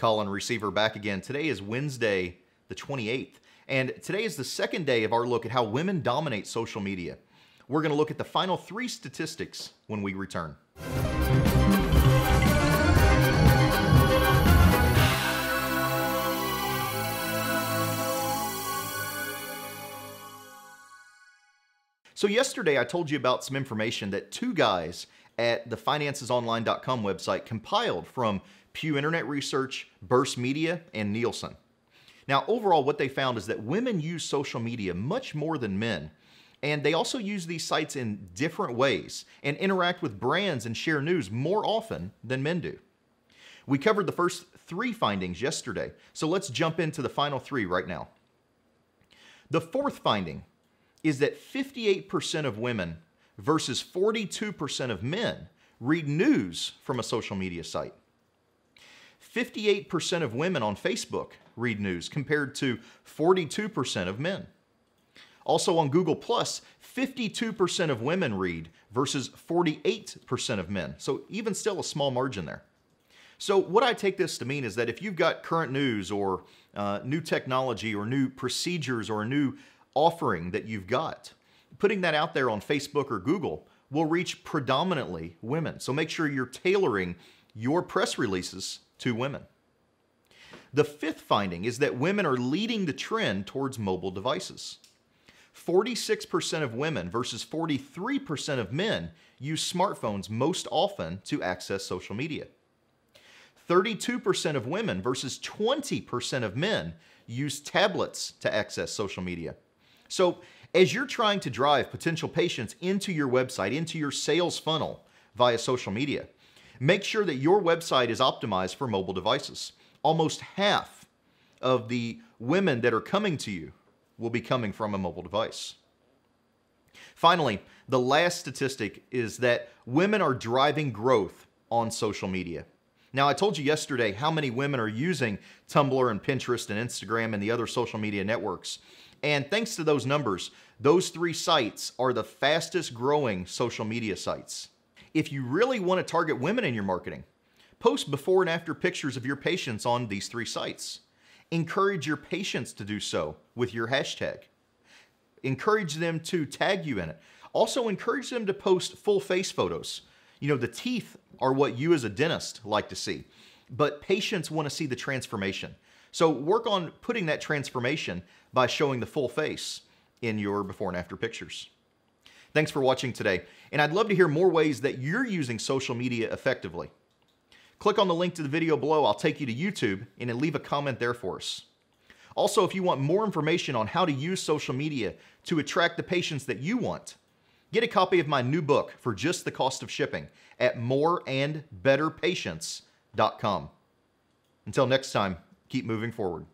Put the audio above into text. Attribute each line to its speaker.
Speaker 1: Colin Receiver back again. Today is Wednesday, the 28th, and today is the second day of our look at how women dominate social media. We're going to look at the final three statistics when we return. So, yesterday I told you about some information that two guys at the financesonline.com website compiled from Pew Internet Research, Burst Media, and Nielsen. Now, overall, what they found is that women use social media much more than men, and they also use these sites in different ways and interact with brands and share news more often than men do. We covered the first three findings yesterday, so let's jump into the final three right now. The fourth finding is that 58% of women versus 42% of men read news from a social media site. 58% of women on Facebook read news compared to 42% of men. Also on Google Plus, 52% of women read versus 48% of men. So even still a small margin there. So what I take this to mean is that if you've got current news or uh, new technology or new procedures or a new offering that you've got, putting that out there on Facebook or Google will reach predominantly women. So make sure you're tailoring your press releases to women. The fifth finding is that women are leading the trend towards mobile devices. 46% of women versus 43% of men use smartphones most often to access social media. 32% of women versus 20% of men use tablets to access social media. So as you're trying to drive potential patients into your website, into your sales funnel via social media, make sure that your website is optimized for mobile devices. Almost half of the women that are coming to you will be coming from a mobile device. Finally, the last statistic is that women are driving growth on social media. Now, I told you yesterday how many women are using Tumblr and Pinterest and Instagram and the other social media networks. And thanks to those numbers, those three sites are the fastest growing social media sites. If you really want to target women in your marketing, post before and after pictures of your patients on these three sites. Encourage your patients to do so with your hashtag. Encourage them to tag you in it. Also, encourage them to post full face photos. You know, the teeth are what you as a dentist like to see, but patients want to see the transformation. So work on putting that transformation by showing the full face in your before and after pictures. Thanks for watching today, and I'd love to hear more ways that you're using social media effectively. Click on the link to the video below, I'll take you to YouTube, and then leave a comment there for us. Also, if you want more information on how to use social media to attract the patients that you want, Get a copy of my new book for just the cost of shipping at moreandbetterpatience.com. Until next time, keep moving forward.